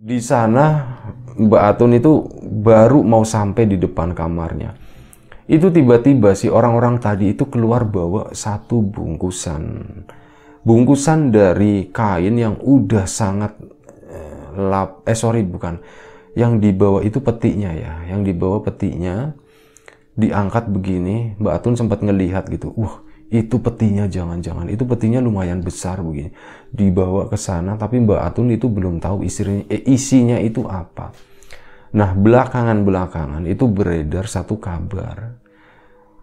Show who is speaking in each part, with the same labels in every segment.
Speaker 1: Di sana Mbak Atun itu baru mau sampai di depan kamarnya. Itu tiba-tiba si orang-orang tadi itu keluar bawa satu bungkusan. Bungkusan dari kain yang udah sangat eh, lap eh sorry bukan yang dibawa itu petinya ya yang dibawa petinya diangkat begini Mbak Atun sempat ngelihat gitu wah itu petinya jangan-jangan itu petinya lumayan besar begini dibawa ke sana tapi Mbak Atun itu belum tahu isinya eh, isinya itu apa nah belakangan belakangan itu beredar satu kabar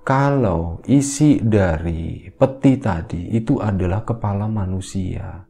Speaker 1: kalau isi dari peti tadi itu adalah kepala manusia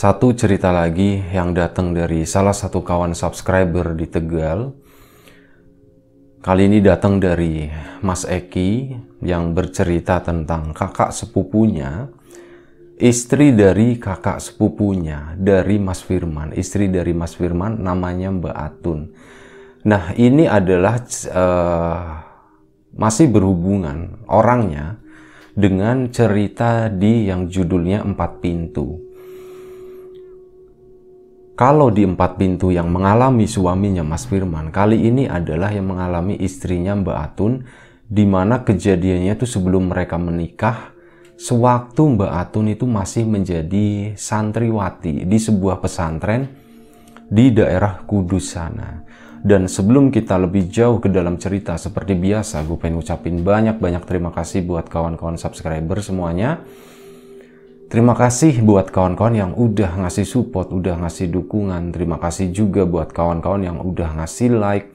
Speaker 1: Satu cerita lagi yang datang dari salah satu kawan subscriber di Tegal. Kali ini datang dari Mas Eki yang bercerita tentang kakak sepupunya, istri dari kakak sepupunya dari Mas Firman, istri dari Mas Firman namanya Mbak Atun. Nah, ini adalah uh, masih berhubungan orangnya dengan cerita di yang judulnya Empat Pintu. Kalau di empat pintu yang mengalami suaminya Mas Firman, kali ini adalah yang mengalami istrinya Mbak Atun, di mana kejadiannya itu sebelum mereka menikah, sewaktu Mbak Atun itu masih menjadi santriwati di sebuah pesantren di daerah Kudus sana. Dan sebelum kita lebih jauh ke dalam cerita seperti biasa, gue pengen ucapin banyak-banyak terima kasih buat kawan-kawan subscriber semuanya Terima kasih buat kawan-kawan yang udah ngasih support, udah ngasih dukungan. Terima kasih juga buat kawan-kawan yang udah ngasih like,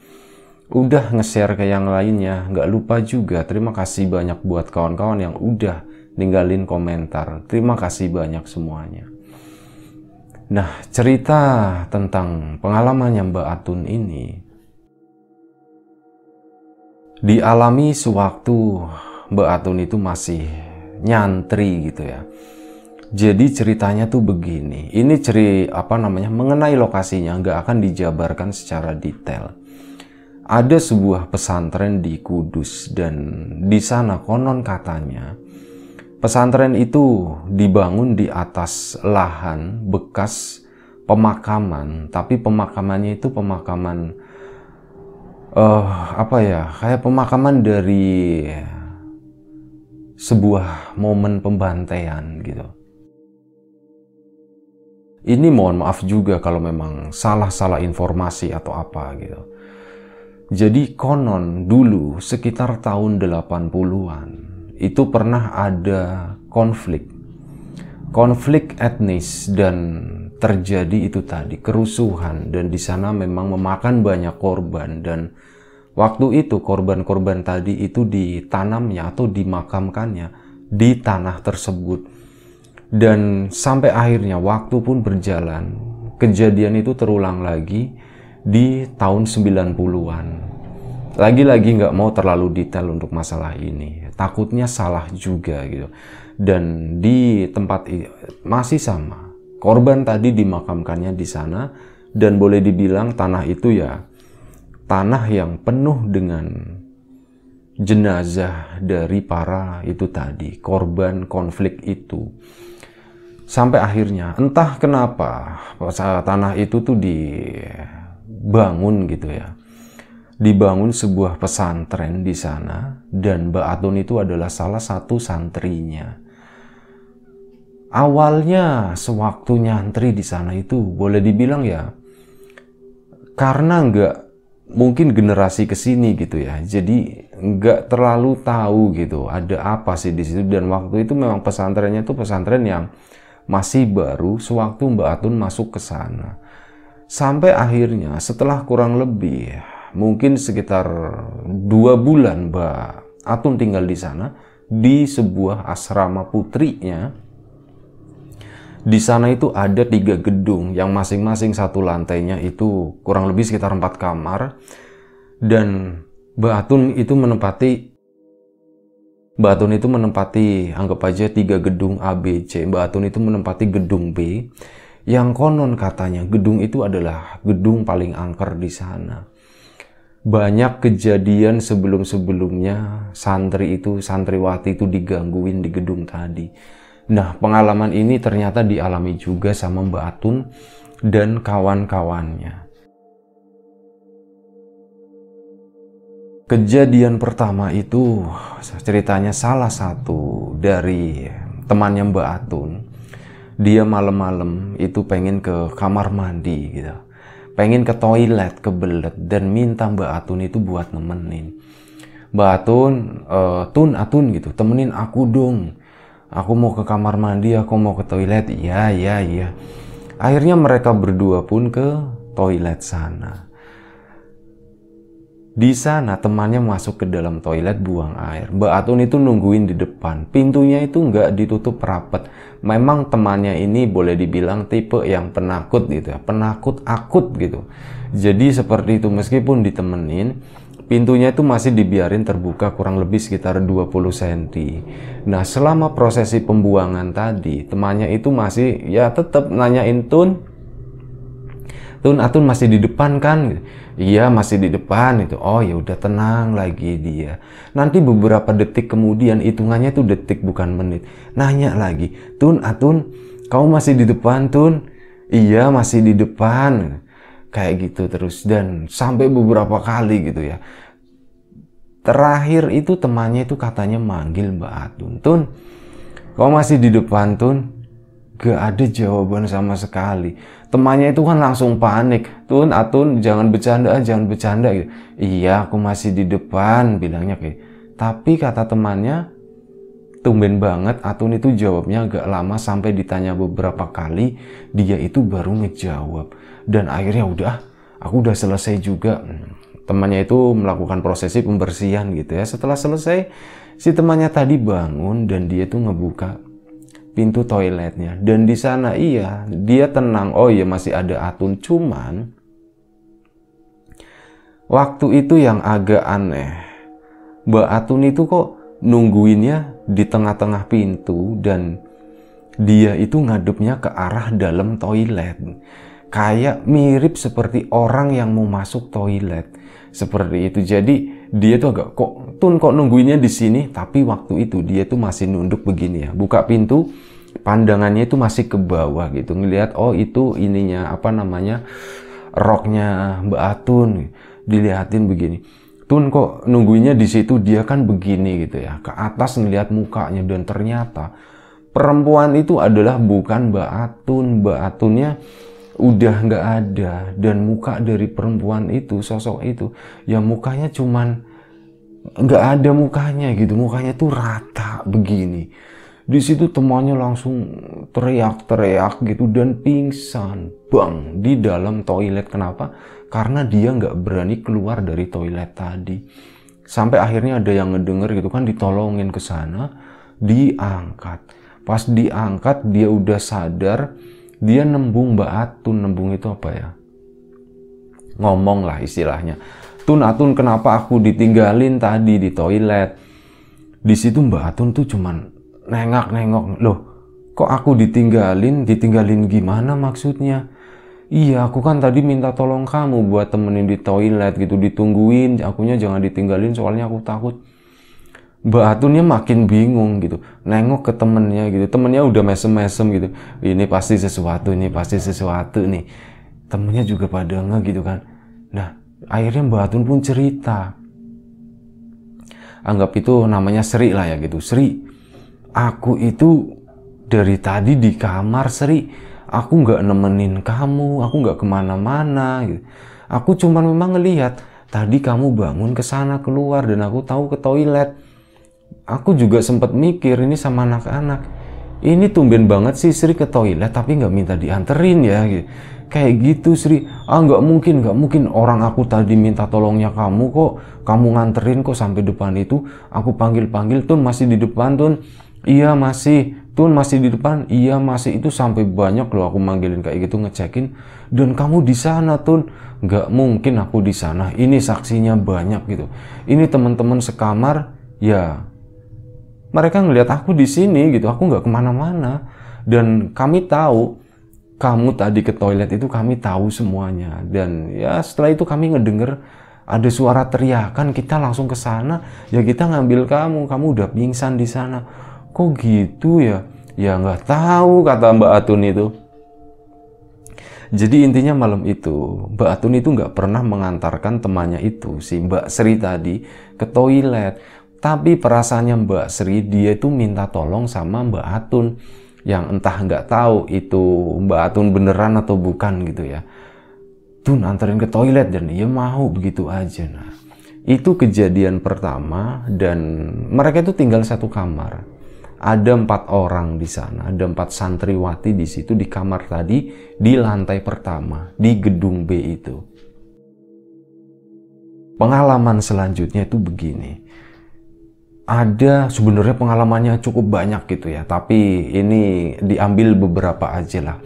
Speaker 1: udah nge-share ke yang lainnya. Nggak lupa juga terima kasih banyak buat kawan-kawan yang udah ninggalin komentar. Terima kasih banyak semuanya. Nah, cerita tentang pengalamannya Mbak Atun ini dialami sewaktu Mbak Atun itu masih nyantri gitu ya jadi ceritanya tuh begini. Ini ceri apa namanya mengenai lokasinya nggak akan dijabarkan secara detail. Ada sebuah pesantren di Kudus dan di sana konon katanya pesantren itu dibangun di atas lahan bekas pemakaman, tapi pemakamannya itu pemakaman uh, apa ya? Kayak pemakaman dari sebuah momen pembantaian gitu. Ini mohon maaf juga kalau memang salah-salah informasi atau apa gitu. Jadi konon dulu sekitar tahun 80-an itu pernah ada konflik. Konflik etnis dan terjadi itu tadi kerusuhan dan di sana memang memakan banyak korban dan waktu itu korban-korban tadi itu ditanamnya atau dimakamkannya di tanah tersebut dan sampai akhirnya waktu pun berjalan. Kejadian itu terulang lagi di tahun 90-an. Lagi-lagi nggak mau terlalu detail untuk masalah ini. Takutnya salah juga gitu. Dan di tempat masih sama. Korban tadi dimakamkannya di sana dan boleh dibilang tanah itu ya tanah yang penuh dengan jenazah dari para itu tadi korban konflik itu. Sampai akhirnya, entah kenapa tanah itu tuh dibangun gitu ya. Dibangun sebuah pesantren di sana dan Mbak Atun itu adalah salah satu santrinya. Awalnya sewaktu nyantri di sana itu boleh dibilang ya karena nggak mungkin generasi kesini gitu ya jadi nggak terlalu tahu gitu ada apa sih di situ dan waktu itu memang pesantrennya itu pesantren yang masih baru sewaktu Mbak Atun masuk ke sana. Sampai akhirnya setelah kurang lebih mungkin sekitar dua bulan Mbak Atun tinggal di sana di sebuah asrama putrinya. Di sana itu ada tiga gedung yang masing-masing satu lantainya itu kurang lebih sekitar empat kamar dan Mbak Atun itu menempati Mbak Atun itu menempati, anggap aja tiga gedung A, B, C. Mbak Atun itu menempati gedung B, yang konon katanya gedung itu adalah gedung paling angker di sana. Banyak kejadian sebelum-sebelumnya santri itu, santriwati itu digangguin di gedung tadi. Nah, pengalaman ini ternyata dialami juga sama Mbak Atun dan kawan-kawannya. Kejadian pertama itu ceritanya salah satu dari temannya Mbak Atun. Dia malam-malam itu pengen ke kamar mandi gitu. Pengen ke toilet, kebelet dan minta Mbak Atun itu buat nemenin. Mbak Atun, uh, Tun, Atun gitu, temenin aku dong. Aku mau ke kamar mandi, aku mau ke toilet. Iya, iya, iya. Akhirnya mereka berdua pun ke toilet sana di sana temannya masuk ke dalam toilet buang air. Mbak Atun itu nungguin di depan. Pintunya itu nggak ditutup rapet. Memang temannya ini boleh dibilang tipe yang penakut gitu ya. Penakut akut gitu. Jadi seperti itu meskipun ditemenin, pintunya itu masih dibiarin terbuka kurang lebih sekitar 20 cm. Nah, selama prosesi pembuangan tadi, temannya itu masih ya tetap nanyain Tun, Tun Atun masih di depan kan? Iya masih di depan itu. Oh ya udah tenang lagi dia. Nanti beberapa detik kemudian hitungannya tuh detik bukan menit. Nanya lagi, Tun Atun, kamu masih di depan Tun? Iya masih di depan. Kayak gitu terus dan sampai beberapa kali gitu ya. Terakhir itu temannya itu katanya manggil Mbak Atun, Tun, kamu masih di depan Tun? Gak ada jawaban sama sekali. Temannya itu kan langsung panik. Tun, Atun, ah, jangan bercanda, ah, jangan bercanda gitu. Iya, aku masih di depan, bilangnya kayak. Gitu. Tapi kata temannya, tumben banget Atun ah, itu jawabnya gak lama sampai ditanya beberapa kali, dia itu baru ngejawab. Dan akhirnya udah, aku udah selesai juga. Temannya itu melakukan prosesi pembersihan gitu ya. Setelah selesai, si temannya tadi bangun dan dia tuh ngebuka pintu toiletnya dan di sana iya dia tenang oh iya masih ada atun cuman waktu itu yang agak aneh Mbak Atun itu kok nungguinnya di tengah-tengah pintu dan dia itu ngadepnya ke arah dalam toilet kayak mirip seperti orang yang mau masuk toilet seperti itu jadi dia tuh agak kok tun kok nungguinnya di sini tapi waktu itu dia tuh masih nunduk begini ya buka pintu pandangannya itu masih ke bawah gitu ngelihat oh itu ininya apa namanya roknya Mbak Atun dilihatin begini Tun kok nungguinnya di situ dia kan begini gitu ya ke atas ngelihat mukanya dan ternyata perempuan itu adalah bukan Mbak Atun Mbak Atunnya udah nggak ada dan muka dari perempuan itu sosok itu ya mukanya cuman nggak ada mukanya gitu mukanya tuh rata begini di situ temannya langsung teriak-teriak gitu dan pingsan bang di dalam toilet kenapa karena dia nggak berani keluar dari toilet tadi sampai akhirnya ada yang ngedenger gitu kan ditolongin ke sana diangkat pas diangkat dia udah sadar dia nembung Mbak nembung itu apa ya ngomong lah istilahnya Tun Atun kenapa aku ditinggalin tadi di toilet di situ Mbak Atun tuh cuman nengak nengok loh kok aku ditinggalin ditinggalin gimana maksudnya Iya, aku kan tadi minta tolong kamu buat temenin di toilet gitu, ditungguin. Akunya jangan ditinggalin soalnya aku takut Mbak Atunnya makin bingung gitu, nengok ke temennya gitu, temennya udah mesem-mesem gitu, ini pasti sesuatu, ini pasti sesuatu nih, temennya juga pada nge gitu kan. Nah, akhirnya Mbak Atun pun cerita, anggap itu namanya Sri lah ya gitu, Sri, aku itu dari tadi di kamar Sri, aku nggak nemenin kamu, aku nggak kemana-mana gitu. Aku cuman memang ngelihat tadi kamu bangun ke sana keluar dan aku tahu ke toilet aku juga sempat mikir ini sama anak-anak ini tumben banget sih Sri ke toilet tapi nggak minta dianterin ya kayak gitu Sri ah nggak mungkin nggak mungkin orang aku tadi minta tolongnya kamu kok kamu nganterin kok sampai depan itu aku panggil panggil tuh masih di depan tuh, iya masih tuh masih di depan, iya masih itu sampai banyak loh aku manggilin kayak gitu ngecekin dan kamu di sana Tun. Nggak mungkin aku di sana. Ini saksinya banyak gitu. Ini teman-teman sekamar, ya mereka ngelihat aku di sini gitu aku nggak kemana-mana dan kami tahu kamu tadi ke toilet itu kami tahu semuanya dan ya setelah itu kami ngedenger ada suara teriakan kita langsung ke sana ya kita ngambil kamu kamu udah pingsan di sana kok gitu ya ya nggak tahu kata Mbak Atun itu jadi intinya malam itu Mbak Atun itu nggak pernah mengantarkan temannya itu si Mbak Sri tadi ke toilet tapi perasaannya Mbak Sri, dia itu minta tolong sama Mbak Atun yang entah nggak tahu itu Mbak Atun beneran atau bukan gitu ya. Tun anterin ke toilet dan dia mau begitu aja. Nah, itu kejadian pertama dan mereka itu tinggal satu kamar. Ada empat orang di sana, ada empat santriwati di situ di kamar tadi di lantai pertama di gedung B itu. Pengalaman selanjutnya itu begini ada sebenarnya pengalamannya cukup banyak gitu ya, tapi ini diambil beberapa aja lah.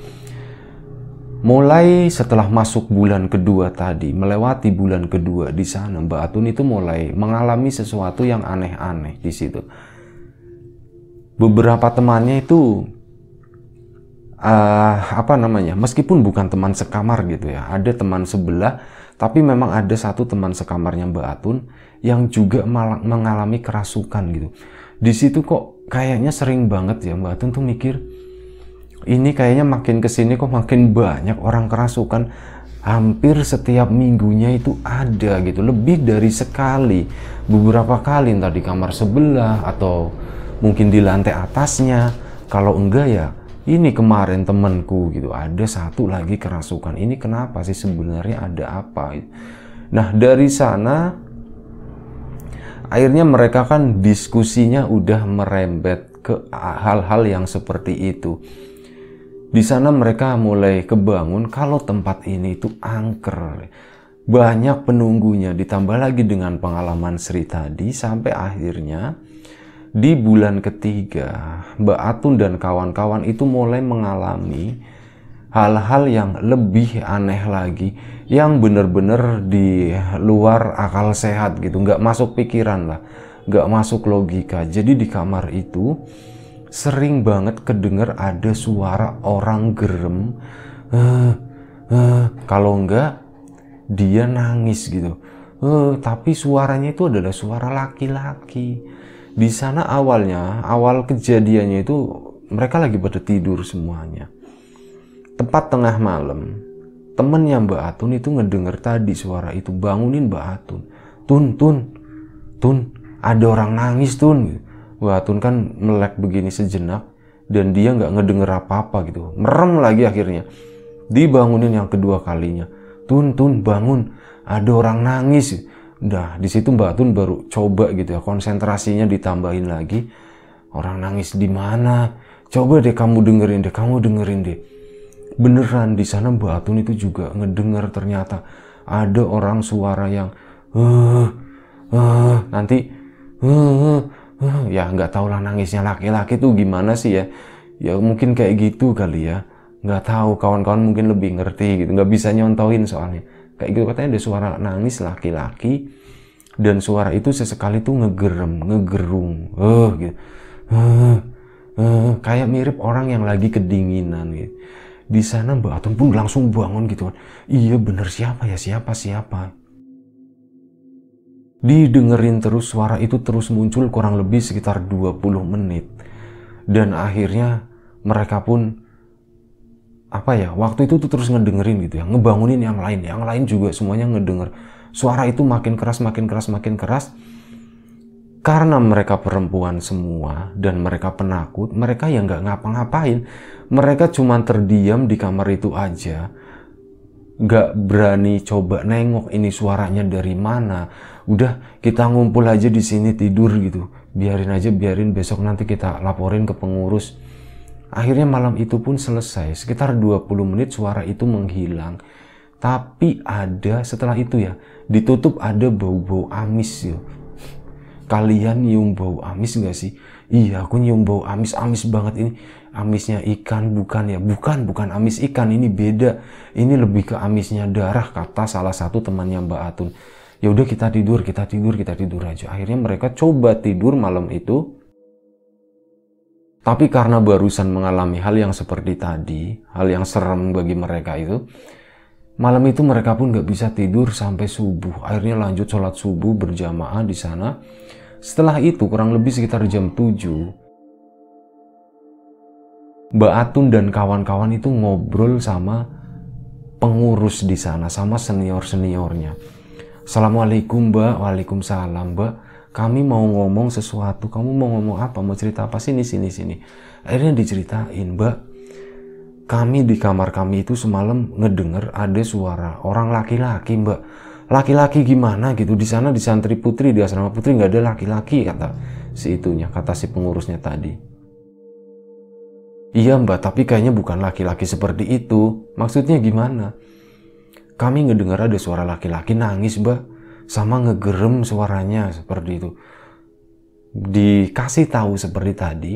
Speaker 1: Mulai setelah masuk bulan kedua tadi, melewati bulan kedua di sana, Mbak Atun itu mulai mengalami sesuatu yang aneh-aneh di situ. Beberapa temannya itu uh, apa namanya meskipun bukan teman sekamar gitu ya ada teman sebelah tapi memang ada satu teman sekamarnya Mbak Atun yang juga malah mengalami kerasukan gitu. Di situ kok kayaknya sering banget ya Mbak Atun tuh mikir ini kayaknya makin kesini kok makin banyak orang kerasukan hampir setiap minggunya itu ada gitu lebih dari sekali beberapa kali entah di kamar sebelah atau mungkin di lantai atasnya kalau enggak ya ini kemarin temanku gitu ada satu lagi kerasukan ini kenapa sih sebenarnya ada apa nah dari sana akhirnya mereka kan diskusinya udah merembet ke hal-hal yang seperti itu di sana mereka mulai kebangun kalau tempat ini itu angker banyak penunggunya ditambah lagi dengan pengalaman Sri tadi sampai akhirnya di bulan ketiga Mbak Atun dan kawan-kawan itu mulai mengalami hal-hal yang lebih aneh lagi yang bener-bener di luar akal sehat gitu, nggak masuk pikiran lah, nggak masuk logika. Jadi di kamar itu sering banget kedenger ada suara orang gerem. Uh, uh, kalau enggak dia nangis gitu. Uh, tapi suaranya itu adalah suara laki-laki. Di sana awalnya, awal kejadiannya itu mereka lagi pada tidur semuanya. Tepat tengah malam, temennya Mbak Atun itu ngedenger tadi suara itu bangunin Mbak Atun Tun Tun Tun ada orang nangis Tun gitu. Mbak Atun kan melek begini sejenak dan dia nggak ngedenger apa-apa gitu merem lagi akhirnya dibangunin yang kedua kalinya Tun Tun bangun ada orang nangis Dah di situ Mbak Atun baru coba gitu ya, konsentrasinya ditambahin lagi. Orang nangis di mana? Coba deh kamu dengerin deh, kamu dengerin deh beneran di sana Mbak Atun itu juga ngedengar ternyata ada orang suara yang uh, uh, nanti uh, uh, uh, ya nggak tahu lah nangisnya laki-laki tuh gimana sih ya ya mungkin kayak gitu kali ya nggak tahu kawan-kawan mungkin lebih ngerti gitu nggak bisa nyontohin soalnya kayak gitu katanya ada suara nangis laki-laki dan suara itu sesekali tuh ngegerem ngegerung uh, gitu uh, uh, kayak mirip orang yang lagi kedinginan gitu di sana Mbak Atun pun langsung bangun gitu kan. Iya bener siapa ya siapa siapa. Didengerin terus suara itu terus muncul kurang lebih sekitar 20 menit. Dan akhirnya mereka pun apa ya waktu itu tuh terus ngedengerin gitu ya ngebangunin yang lain yang lain juga semuanya ngedenger suara itu makin keras makin keras makin keras karena mereka perempuan semua dan mereka penakut, mereka yang nggak ngapa-ngapain, mereka cuma terdiam di kamar itu aja, nggak berani coba nengok ini suaranya dari mana. Udah kita ngumpul aja di sini tidur gitu, biarin aja biarin besok nanti kita laporin ke pengurus. Akhirnya malam itu pun selesai, sekitar 20 menit suara itu menghilang. Tapi ada setelah itu ya, ditutup ada bau-bau amis ya kalian nyium bau amis nggak sih? Iya, aku nyium bau amis, amis banget ini. Amisnya ikan bukan ya? Bukan, bukan amis ikan, ini beda. Ini lebih ke amisnya darah kata salah satu temannya Mbak Atun. Ya udah kita tidur, kita tidur, kita tidur aja. Akhirnya mereka coba tidur malam itu. Tapi karena barusan mengalami hal yang seperti tadi, hal yang serem bagi mereka itu, malam itu mereka pun nggak bisa tidur sampai subuh. Akhirnya lanjut sholat subuh berjamaah di sana setelah itu kurang lebih sekitar jam 7 Mbak Atun dan kawan-kawan itu ngobrol sama pengurus di sana sama senior-seniornya. Assalamualaikum Mbak, Waalaikumsalam Mbak. Kami mau ngomong sesuatu, kamu mau ngomong apa, mau cerita apa, sini, sini, sini. Akhirnya diceritain Mbak, kami di kamar kami itu semalam ngedenger ada suara orang laki-laki Mbak laki-laki gimana gitu di sana di santri putri di asrama putri nggak ada laki-laki kata si itunya kata si pengurusnya tadi iya mbak tapi kayaknya bukan laki-laki seperti itu maksudnya gimana kami ngedengar ada suara laki-laki nangis mbak sama ngegerem suaranya seperti itu dikasih tahu seperti tadi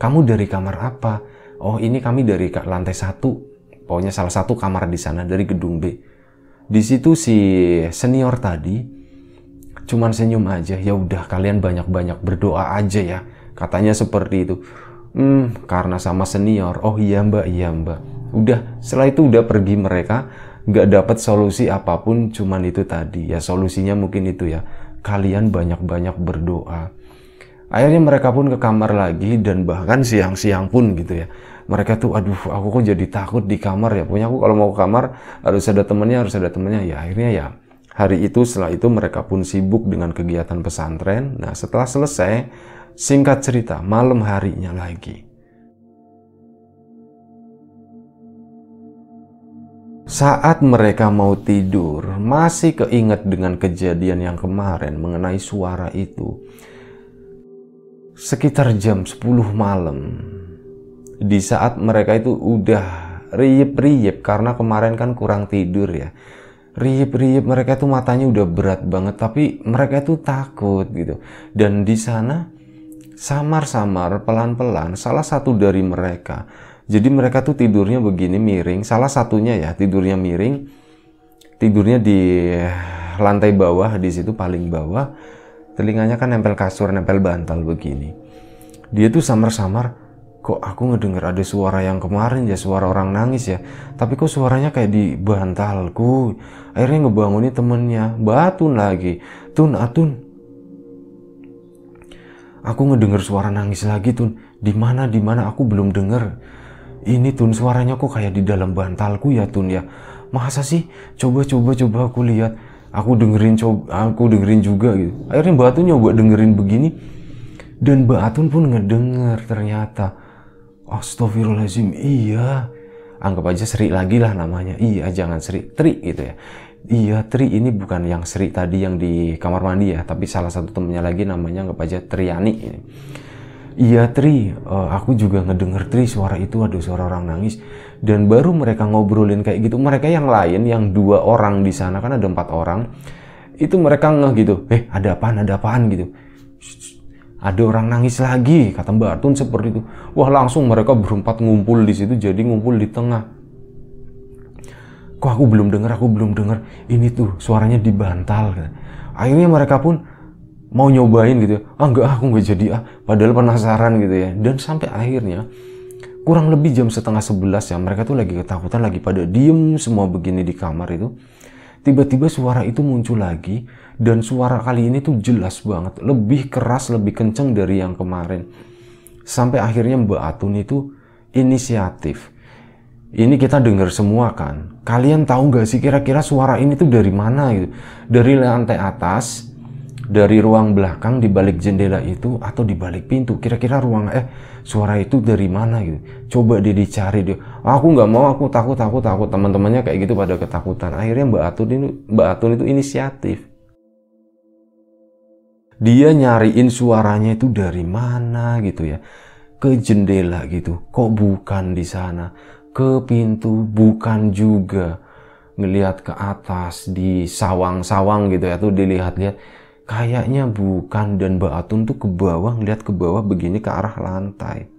Speaker 1: kamu dari kamar apa oh ini kami dari lantai satu pokoknya salah satu kamar di sana dari gedung B di situ si senior tadi cuman senyum aja ya udah kalian banyak-banyak berdoa aja ya katanya seperti itu hmm karena sama senior oh iya mbak iya mbak udah setelah itu udah pergi mereka nggak dapat solusi apapun cuman itu tadi ya solusinya mungkin itu ya kalian banyak-banyak berdoa Akhirnya mereka pun ke kamar lagi dan bahkan siang-siang pun gitu ya. Mereka tuh aduh aku kok jadi takut di kamar ya. Punya aku kalau mau ke kamar harus ada temennya, harus ada temennya. Ya akhirnya ya hari itu setelah itu mereka pun sibuk dengan kegiatan pesantren. Nah setelah selesai singkat cerita malam harinya lagi. Saat mereka mau tidur, masih keinget dengan kejadian yang kemarin mengenai suara itu sekitar jam 10 malam di saat mereka itu udah riep-riep karena kemarin kan kurang tidur ya riep-riep mereka itu matanya udah berat banget tapi mereka itu takut gitu dan di sana samar-samar pelan-pelan salah satu dari mereka jadi mereka tuh tidurnya begini miring salah satunya ya tidurnya miring tidurnya di lantai bawah di situ paling bawah telinganya kan nempel kasur, nempel bantal begini. Dia tuh samar-samar, kok aku ngedenger ada suara yang kemarin ya, suara orang nangis ya. Tapi kok suaranya kayak di bantalku. Akhirnya ngebangunin temennya, batun lagi. Tun, atun. Ah, aku ngedenger suara nangis lagi, Tun. Di mana, di mana aku belum denger. Ini Tun suaranya kok kayak di dalam bantalku ya, Tun ya. Masa sih? Coba coba coba aku lihat aku dengerin coba aku dengerin juga gitu akhirnya Mbak Atun nyoba dengerin begini dan Mbak Atun pun ngedenger ternyata Astagfirullahaladzim iya anggap aja Sri lagi lah namanya iya jangan Sri Tri gitu ya iya Tri ini bukan yang Sri tadi yang di kamar mandi ya tapi salah satu temennya lagi namanya anggap aja Triani ini Iya Tri, uh, aku juga ngedenger Tri suara itu ada suara orang nangis dan baru mereka ngobrolin kayak gitu mereka yang lain yang dua orang di sana kan ada empat orang itu mereka ngeh gitu eh ada apaan ada apaan gitu ada orang nangis lagi kata Mbak Atun seperti itu wah langsung mereka berempat ngumpul di situ jadi ngumpul di tengah kok aku belum dengar aku belum dengar ini tuh suaranya dibantal. akhirnya mereka pun mau nyobain gitu ya. Ah enggak aku nggak jadi ah. Padahal penasaran gitu ya. Dan sampai akhirnya kurang lebih jam setengah sebelas ya mereka tuh lagi ketakutan lagi pada diem semua begini di kamar itu. Tiba-tiba suara itu muncul lagi dan suara kali ini tuh jelas banget, lebih keras, lebih kenceng dari yang kemarin. Sampai akhirnya Mbak Atun itu inisiatif. Ini kita dengar semua kan. Kalian tahu nggak sih kira-kira suara ini tuh dari mana gitu? Dari lantai atas dari ruang belakang di balik jendela itu atau di balik pintu kira-kira ruang eh suara itu dari mana gitu coba dia dicari dia aku nggak mau aku takut takut takut teman-temannya kayak gitu pada ketakutan akhirnya Mbak Atun ini Mbak Atun itu inisiatif dia nyariin suaranya itu dari mana gitu ya ke jendela gitu kok bukan di sana ke pintu bukan juga ngelihat ke atas di sawang-sawang gitu ya tuh dilihat-lihat kayaknya bukan dan Mbak Atun tuh ke bawah ngeliat ke bawah begini ke arah lantai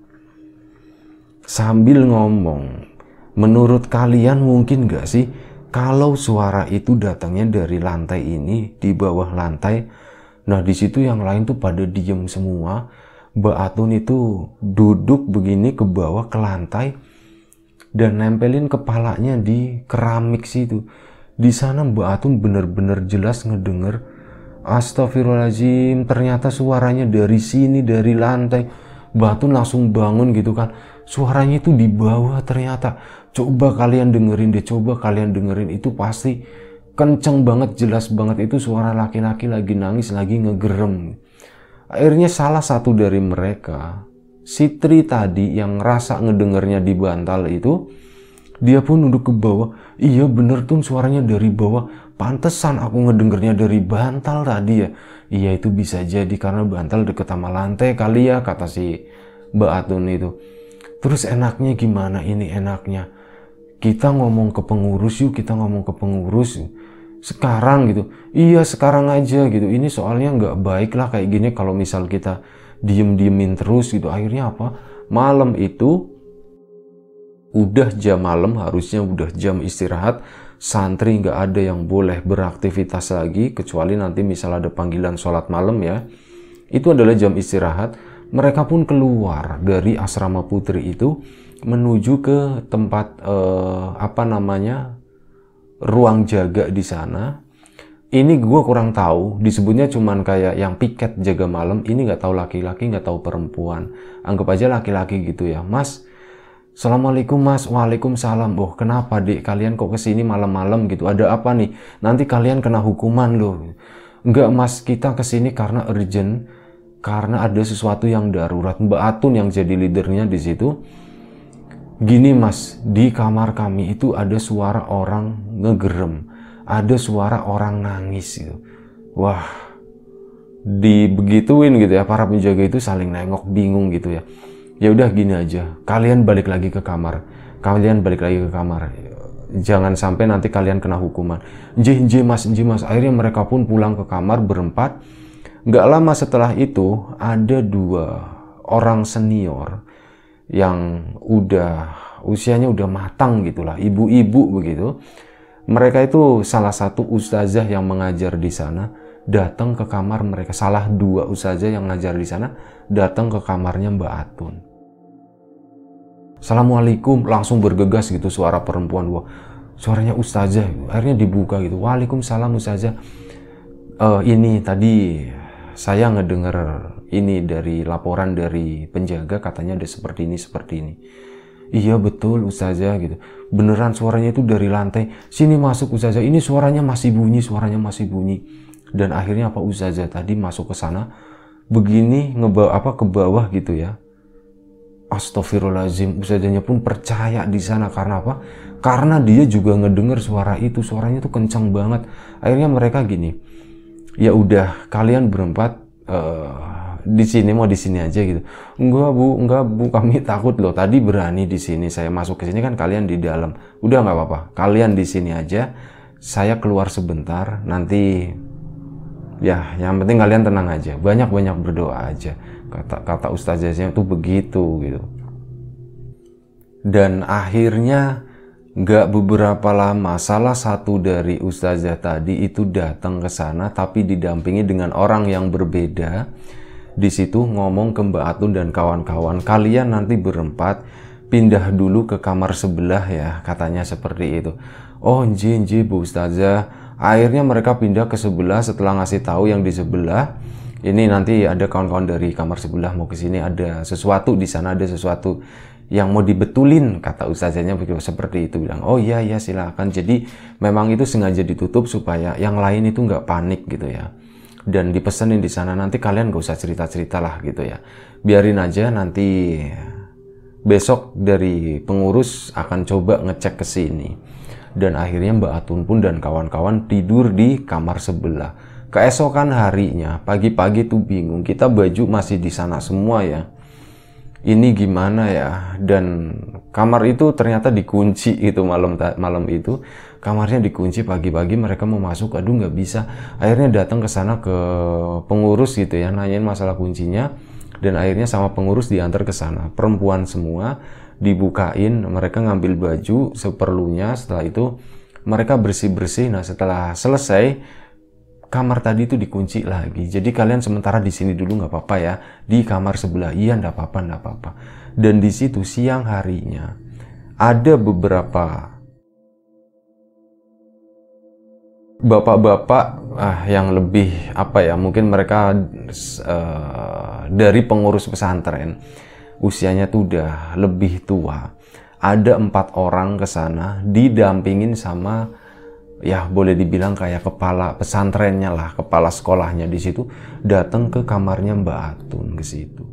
Speaker 1: sambil ngomong menurut kalian mungkin gak sih kalau suara itu datangnya dari lantai ini di bawah lantai nah di situ yang lain tuh pada diem semua Mbak Atun itu duduk begini ke bawah ke lantai dan nempelin kepalanya di keramik situ di sana Mbak Atun bener-bener jelas ngedenger Astagfirullahaladzim, ternyata suaranya dari sini, dari lantai. batu langsung bangun gitu kan. Suaranya itu di bawah ternyata. Coba kalian dengerin deh, coba kalian dengerin. Itu pasti kenceng banget, jelas banget. Itu suara laki-laki lagi nangis, lagi ngegerem. Akhirnya salah satu dari mereka, si Tri tadi yang rasa ngedengernya di bantal itu, dia pun duduk ke bawah. Iya bener tuh suaranya dari bawah Pantesan aku ngedengernya dari bantal tadi ya. Iya itu bisa jadi karena bantal deket sama lantai kali ya kata si Mbak Atun itu. Terus enaknya gimana ini enaknya? Kita ngomong ke pengurus yuk, kita ngomong ke pengurus. Sekarang gitu. Iya sekarang aja gitu. Ini soalnya nggak baik lah kayak gini kalau misal kita diem-diemin terus gitu. Akhirnya apa? Malam itu udah jam malam harusnya udah jam istirahat santri nggak ada yang boleh beraktivitas lagi kecuali nanti misalnya ada panggilan sholat malam ya itu adalah jam istirahat mereka pun keluar dari asrama putri itu menuju ke tempat eh, apa namanya ruang jaga di sana ini gue kurang tahu disebutnya cuman kayak yang piket jaga malam ini nggak tahu laki-laki nggak tahu perempuan anggap aja laki-laki gitu ya mas Assalamualaikum mas, waalaikumsalam. Oh kenapa dek kalian kok kesini malam-malam gitu? Ada apa nih? Nanti kalian kena hukuman loh. Enggak mas, kita kesini karena urgent, karena ada sesuatu yang darurat. Mbak Atun yang jadi leadernya di situ. Gini mas, di kamar kami itu ada suara orang ngegerem, ada suara orang nangis gitu. Wah, dibegituin gitu ya para penjaga itu saling nengok bingung gitu ya ya udah gini aja kalian balik lagi ke kamar kalian balik lagi ke kamar jangan sampai nanti kalian kena hukuman jih jih mas jih mas akhirnya mereka pun pulang ke kamar berempat nggak lama setelah itu ada dua orang senior yang udah usianya udah matang gitulah ibu-ibu begitu mereka itu salah satu ustazah yang mengajar di sana datang ke kamar mereka salah dua ustazah yang ngajar di sana datang ke kamarnya Mbak Atun Assalamualaikum langsung bergegas gitu suara perempuan gua suaranya ustazah akhirnya dibuka gitu Waalaikumsalam ustazah uh, ini tadi saya ngedenger ini dari laporan dari penjaga katanya ada seperti ini seperti ini iya betul ustazah gitu beneran suaranya itu dari lantai sini masuk ustazah ini suaranya masih bunyi suaranya masih bunyi dan akhirnya apa ustazah tadi masuk ke sana begini ngebawa apa ke bawah gitu ya Astagfirullahaladzim, usahanya pun percaya di sana karena apa? Karena dia juga ngedengar suara itu, suaranya tuh kencang banget. Akhirnya mereka gini, ya udah kalian berempat uh, di sini mau di sini aja gitu. Enggak bu, enggak bu, kami takut loh. Tadi berani di sini, saya masuk ke sini kan kalian di dalam. Udah nggak apa-apa, kalian di sini aja. Saya keluar sebentar, nanti ya yang penting kalian tenang aja, banyak-banyak berdoa aja kata kata ustazahnya itu begitu gitu dan akhirnya nggak beberapa lama salah satu dari ustazah tadi itu datang ke sana tapi didampingi dengan orang yang berbeda di situ ngomong ke Mbak Atun dan kawan-kawan kalian nanti berempat pindah dulu ke kamar sebelah ya katanya seperti itu oh nji nji bu ustazah akhirnya mereka pindah ke sebelah setelah ngasih tahu yang di sebelah ini nanti ada kawan-kawan dari kamar sebelah mau ke sini ada sesuatu di sana ada sesuatu yang mau dibetulin kata ustazanya begitu seperti itu bilang oh iya iya silakan jadi memang itu sengaja ditutup supaya yang lain itu nggak panik gitu ya dan dipesenin di sana nanti kalian gak usah cerita cerita lah gitu ya biarin aja nanti besok dari pengurus akan coba ngecek ke sini dan akhirnya Mbak Atun pun dan kawan-kawan tidur di kamar sebelah Keesokan harinya, pagi-pagi tuh bingung, kita baju masih di sana semua ya. Ini gimana ya? Dan kamar itu ternyata dikunci itu malam malam itu. Kamarnya dikunci pagi-pagi mereka mau masuk, aduh nggak bisa. Akhirnya datang ke sana ke pengurus gitu ya, nanyain masalah kuncinya. Dan akhirnya sama pengurus diantar ke sana, perempuan semua dibukain, mereka ngambil baju seperlunya. Setelah itu mereka bersih-bersih. Nah setelah selesai kamar tadi itu dikunci lagi. Jadi kalian sementara di sini dulu nggak apa-apa ya. Di kamar sebelah iya nggak apa-apa nggak apa-apa. Dan di situ siang harinya ada beberapa bapak-bapak ah, yang lebih apa ya mungkin mereka uh, dari pengurus pesantren usianya tuh udah lebih tua ada empat orang ke sana didampingin sama ya boleh dibilang kayak kepala pesantrennya lah, kepala sekolahnya di situ datang ke kamarnya Mbak Atun ke situ.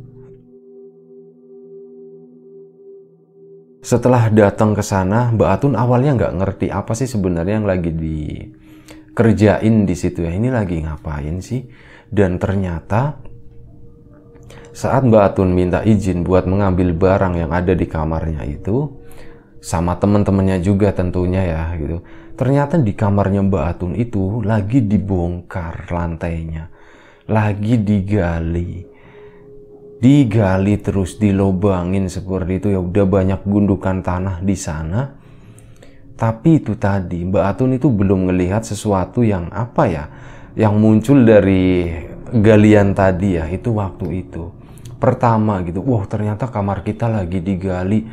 Speaker 1: Setelah datang ke sana, Mbak Atun awalnya nggak ngerti apa sih sebenarnya yang lagi dikerjain di situ ya. Ini lagi ngapain sih? Dan ternyata saat Mbak Atun minta izin buat mengambil barang yang ada di kamarnya itu, sama teman-temannya juga tentunya ya gitu Ternyata di kamarnya Mbak Atun itu lagi dibongkar lantainya, lagi digali. Digali terus dilobangin seperti itu ya udah banyak gundukan tanah di sana. Tapi itu tadi Mbak Atun itu belum melihat sesuatu yang apa ya, yang muncul dari galian tadi ya itu waktu itu. Pertama gitu, wow ternyata kamar kita lagi digali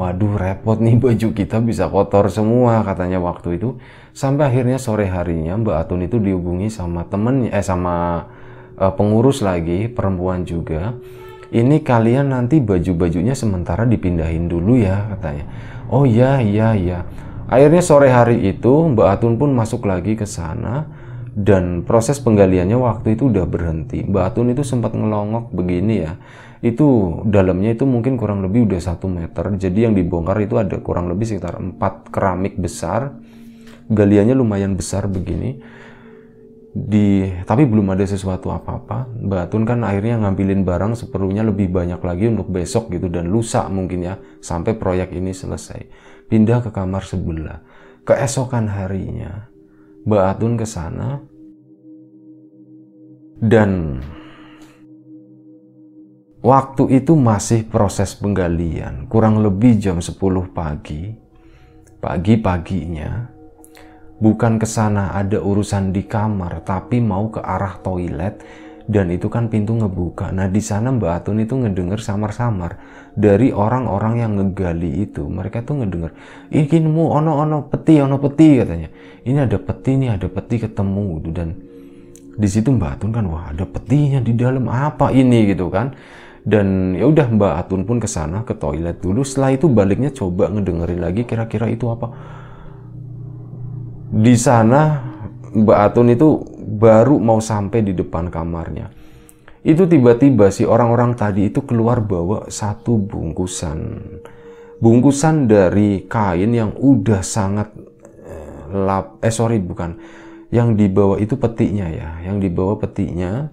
Speaker 1: waduh repot nih baju kita bisa kotor semua katanya waktu itu sampai akhirnya sore harinya Mbak Atun itu dihubungi sama temen eh sama uh, pengurus lagi perempuan juga ini kalian nanti baju-bajunya sementara dipindahin dulu ya katanya oh ya ya ya akhirnya sore hari itu Mbak Atun pun masuk lagi ke sana dan proses penggaliannya waktu itu udah berhenti Mbak Atun itu sempat ngelongok begini ya itu dalamnya itu mungkin kurang lebih udah satu meter jadi yang dibongkar itu ada kurang lebih sekitar empat keramik besar galiannya lumayan besar begini di tapi belum ada sesuatu apa-apa Batun kan akhirnya ngambilin barang seperlunya lebih banyak lagi untuk besok gitu dan lusa mungkin ya sampai proyek ini selesai pindah ke kamar sebelah keesokan harinya Batun ke sana dan Waktu itu masih proses penggalian, kurang lebih jam 10 pagi. Pagi-paginya, bukan ke sana ada urusan di kamar, tapi mau ke arah toilet dan itu kan pintu ngebuka. Nah, di sana Mbak Atun itu ngedenger samar-samar dari orang-orang yang ngegali itu. Mereka tuh ngedenger, "Ini mu ono ono peti, ono peti," katanya. "Ini ada peti, ini ada peti ketemu." Gitu. Dan di situ Mbak Atun kan, "Wah, ada petinya di dalam apa ini?" gitu kan dan ya udah Mbak Atun pun ke sana ke toilet dulu setelah itu baliknya coba ngedengerin lagi kira-kira itu apa di sana Mbak Atun itu baru mau sampai di depan kamarnya itu tiba-tiba si orang-orang tadi itu keluar bawa satu bungkusan bungkusan dari kain yang udah sangat eh, lap eh sorry bukan yang dibawa itu petinya ya yang dibawa petinya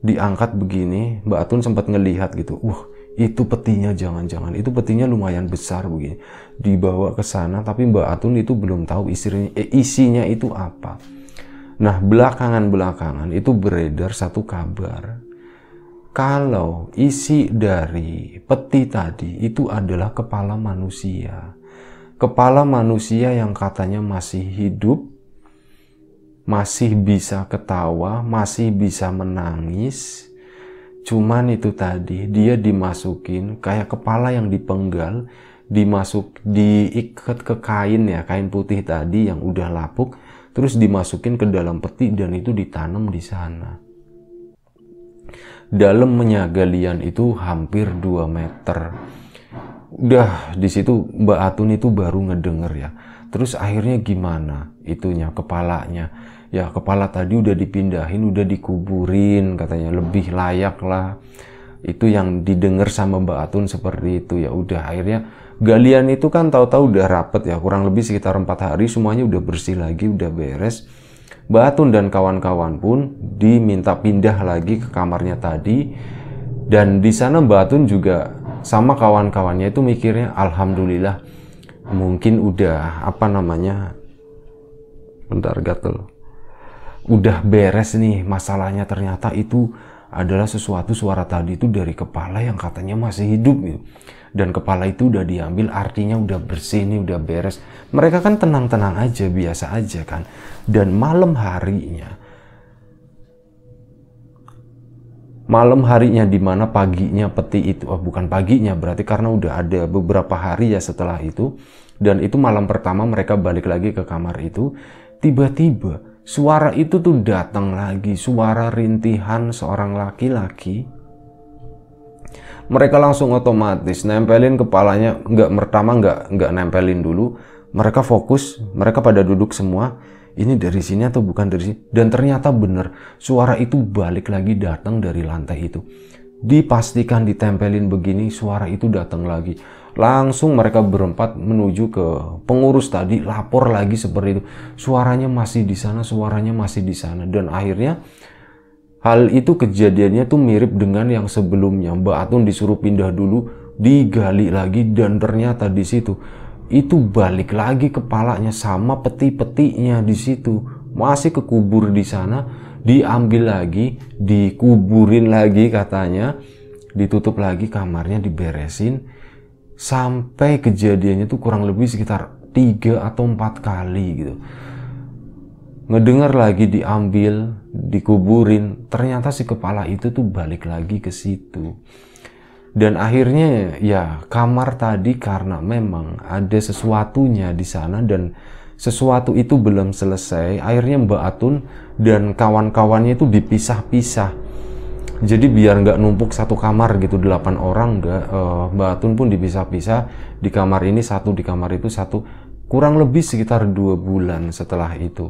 Speaker 1: diangkat begini, Mbak Atun sempat ngelihat gitu. Uh, itu petinya jangan-jangan. Itu petinya lumayan besar begini. Dibawa ke sana tapi Mbak Atun itu belum tahu isinya eh, isinya itu apa. Nah, belakangan-belakangan itu beredar satu kabar kalau isi dari peti tadi itu adalah kepala manusia. Kepala manusia yang katanya masih hidup masih bisa ketawa, masih bisa menangis. Cuman itu tadi dia dimasukin kayak kepala yang dipenggal, dimasuk diikat ke kain ya, kain putih tadi yang udah lapuk, terus dimasukin ke dalam peti dan itu ditanam di sana. dalam menyagalian itu hampir 2 meter. Udah di situ Mbak Atun itu baru ngedenger ya. Terus akhirnya gimana itunya kepalanya ya kepala tadi udah dipindahin udah dikuburin katanya lebih layak lah itu yang didengar sama Mbak Atun seperti itu ya udah akhirnya galian itu kan tahu-tahu udah rapet ya kurang lebih sekitar empat hari semuanya udah bersih lagi udah beres Mbak Atun dan kawan-kawan pun diminta pindah lagi ke kamarnya tadi dan di sana Mbak Atun juga sama kawan-kawannya itu mikirnya alhamdulillah mungkin udah apa namanya bentar gatel udah beres nih masalahnya ternyata itu adalah sesuatu suara tadi itu dari kepala yang katanya masih hidup gitu. Dan kepala itu udah diambil artinya udah bersih nih, udah beres. Mereka kan tenang-tenang aja, biasa aja kan. Dan malam harinya malam harinya di mana paginya peti itu oh bukan paginya berarti karena udah ada beberapa hari ya setelah itu dan itu malam pertama mereka balik lagi ke kamar itu tiba-tiba suara itu tuh datang lagi, suara rintihan seorang laki-laki. Mereka langsung otomatis nempelin kepalanya, nggak pertama nggak nggak nempelin dulu. Mereka fokus, mereka pada duduk semua. Ini dari sini atau bukan dari sini? Dan ternyata bener, suara itu balik lagi datang dari lantai itu. Dipastikan ditempelin begini, suara itu datang lagi Langsung mereka berempat menuju ke pengurus tadi, lapor lagi seperti itu. Suaranya masih di sana, suaranya masih di sana. Dan akhirnya hal itu kejadiannya tuh mirip dengan yang sebelumnya. Mbak Atun disuruh pindah dulu, digali lagi dan ternyata di situ itu balik lagi kepalanya sama peti-petinya di situ masih kekubur di sana diambil lagi dikuburin lagi katanya ditutup lagi kamarnya diberesin sampai kejadiannya tuh kurang lebih sekitar tiga atau empat kali gitu ngedengar lagi diambil, dikuburin, ternyata si kepala itu tuh balik lagi ke situ. Dan akhirnya ya kamar tadi karena memang ada sesuatunya di sana dan sesuatu itu belum selesai, akhirnya Mbak Atun dan kawan-kawannya itu dipisah-pisah jadi biar nggak numpuk satu kamar gitu delapan orang nggak uh, Mbak Atun pun dipisah-pisah di kamar ini satu di kamar itu satu kurang lebih sekitar dua bulan setelah itu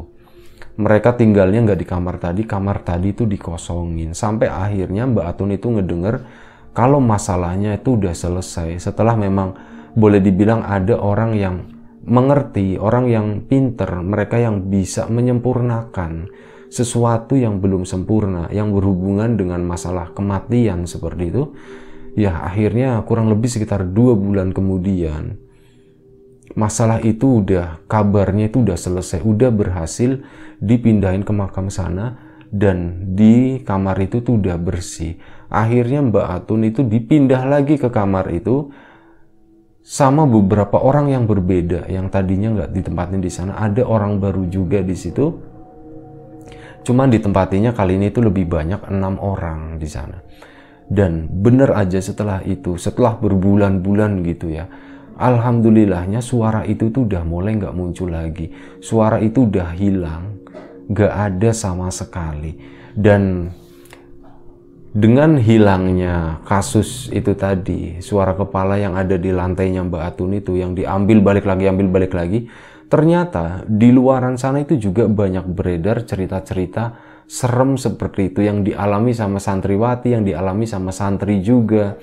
Speaker 1: mereka tinggalnya nggak di kamar tadi kamar tadi itu dikosongin sampai akhirnya Mbak Atun itu ngedenger kalau masalahnya itu udah selesai setelah memang boleh dibilang ada orang yang mengerti orang yang pinter mereka yang bisa menyempurnakan sesuatu yang belum sempurna, yang berhubungan dengan masalah kematian seperti itu, ya akhirnya kurang lebih sekitar dua bulan kemudian, masalah itu udah, kabarnya itu udah selesai, udah berhasil dipindahin ke makam sana, dan di kamar itu tuh udah bersih. Akhirnya Mbak Atun itu dipindah lagi ke kamar itu sama beberapa orang yang berbeda yang tadinya nggak ditempatin di sana ada orang baru juga di situ Cuman ditempatinya kali ini itu lebih banyak enam orang di sana. Dan bener aja setelah itu, setelah berbulan-bulan gitu ya, Alhamdulillahnya suara itu tuh udah mulai nggak muncul lagi. Suara itu udah hilang, nggak ada sama sekali. Dan dengan hilangnya kasus itu tadi, suara kepala yang ada di lantainya Mbak Atun itu yang diambil balik lagi, ambil balik lagi, Ternyata di luaran sana itu juga banyak beredar cerita-cerita serem seperti itu yang dialami sama santriwati, yang dialami sama santri juga.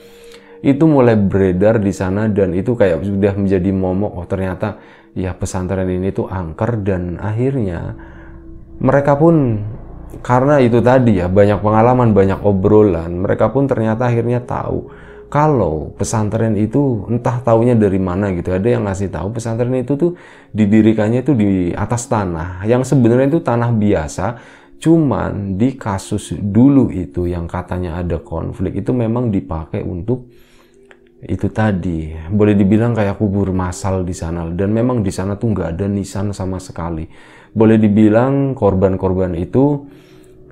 Speaker 1: Itu mulai beredar di sana dan itu kayak sudah menjadi momok. Oh ternyata ya pesantren ini tuh angker dan akhirnya mereka pun karena itu tadi ya banyak pengalaman, banyak obrolan, mereka pun ternyata akhirnya tahu kalau pesantren itu entah taunya dari mana gitu ada yang ngasih tahu pesantren itu tuh didirikannya itu di atas tanah yang sebenarnya itu tanah biasa cuman di kasus dulu itu yang katanya ada konflik itu memang dipakai untuk itu tadi boleh dibilang kayak kubur masal di sana dan memang di sana tuh nggak ada nisan sama sekali boleh dibilang korban-korban itu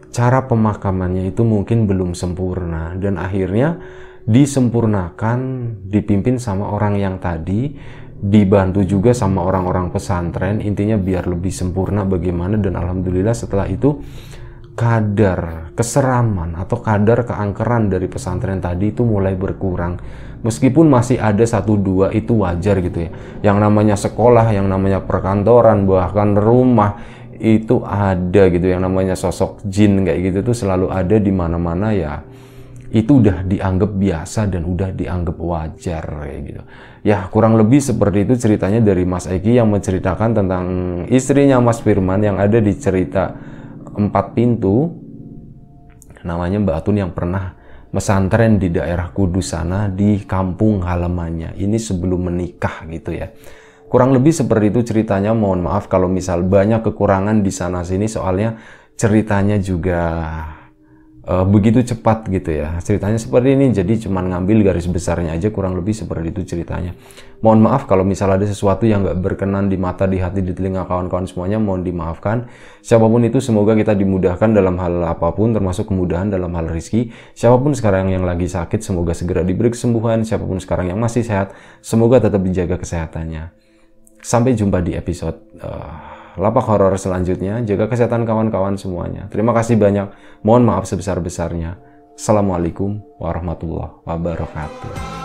Speaker 1: cara pemakamannya itu mungkin belum sempurna dan akhirnya disempurnakan dipimpin sama orang yang tadi dibantu juga sama orang-orang pesantren intinya biar lebih sempurna bagaimana dan alhamdulillah setelah itu kadar keseraman atau kadar keangkeran dari pesantren tadi itu mulai berkurang meskipun masih ada satu dua itu wajar gitu ya yang namanya sekolah yang namanya perkantoran bahkan rumah itu ada gitu yang namanya sosok jin kayak gitu tuh selalu ada di mana-mana ya itu udah dianggap biasa dan udah dianggap wajar kayak gitu. Ya kurang lebih seperti itu ceritanya dari Mas Eki yang menceritakan tentang istrinya Mas Firman yang ada di cerita empat pintu namanya Mbak Atun yang pernah mesantren di daerah Kudus sana di kampung halamannya ini sebelum menikah gitu ya kurang lebih seperti itu ceritanya mohon maaf kalau misal banyak kekurangan di sana sini soalnya ceritanya juga uh, begitu cepat gitu ya. Ceritanya seperti ini, jadi cuman ngambil garis besarnya aja kurang lebih seperti itu ceritanya. Mohon maaf kalau misal ada sesuatu yang gak berkenan di mata, di hati, di telinga kawan-kawan semuanya, mohon dimaafkan. Siapapun itu semoga kita dimudahkan dalam hal apapun, termasuk kemudahan dalam hal rizki. Siapapun sekarang yang lagi sakit, semoga segera diberi kesembuhan. Siapapun sekarang yang masih sehat, semoga tetap dijaga kesehatannya. Sampai jumpa di episode uh, lapak horor selanjutnya. Jaga kesehatan kawan-kawan semuanya. Terima kasih banyak. Mohon maaf sebesar-besarnya. Assalamualaikum warahmatullahi wabarakatuh.